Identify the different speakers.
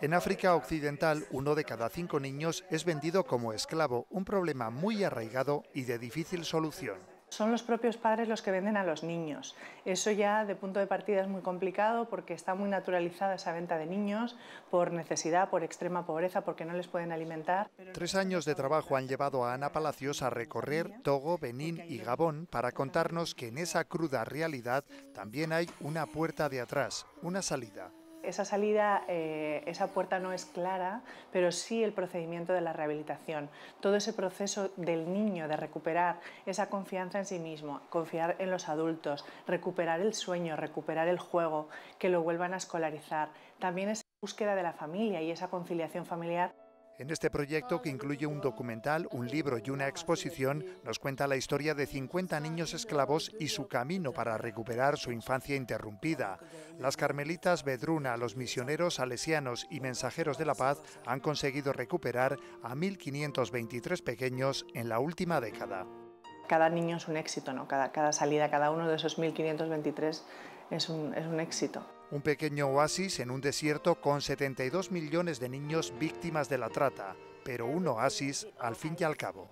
Speaker 1: En África Occidental, uno de cada cinco niños es vendido como esclavo, un problema muy arraigado y de difícil solución.
Speaker 2: Son los propios padres los que venden a los niños. Eso ya de punto de partida es muy complicado porque está muy naturalizada esa venta de niños por necesidad, por extrema pobreza, porque no les pueden alimentar.
Speaker 1: Tres años de trabajo han llevado a Ana Palacios a recorrer Togo, Benín y Gabón para contarnos que en esa cruda realidad también hay una puerta de atrás, una salida,
Speaker 2: esa salida, eh, esa puerta no es clara, pero sí el procedimiento de la rehabilitación. Todo ese proceso del niño de recuperar esa confianza en sí mismo, confiar en los adultos, recuperar el sueño, recuperar el juego, que lo vuelvan a escolarizar. También esa búsqueda de la familia y esa conciliación familiar
Speaker 1: en este proyecto, que incluye un documental, un libro y una exposición, nos cuenta la historia de 50 niños esclavos y su camino para recuperar su infancia interrumpida. Las carmelitas Bedruna, los misioneros salesianos y mensajeros de la paz han conseguido recuperar a 1.523 pequeños en la última
Speaker 2: década. Cada niño es un éxito, ¿no? cada, salida, cada uno de esos 1.523 es un éxito
Speaker 1: un pequeño oasis en un desierto con 72 millones de niños víctimas de la trata, pero un oasis al fin y al cabo.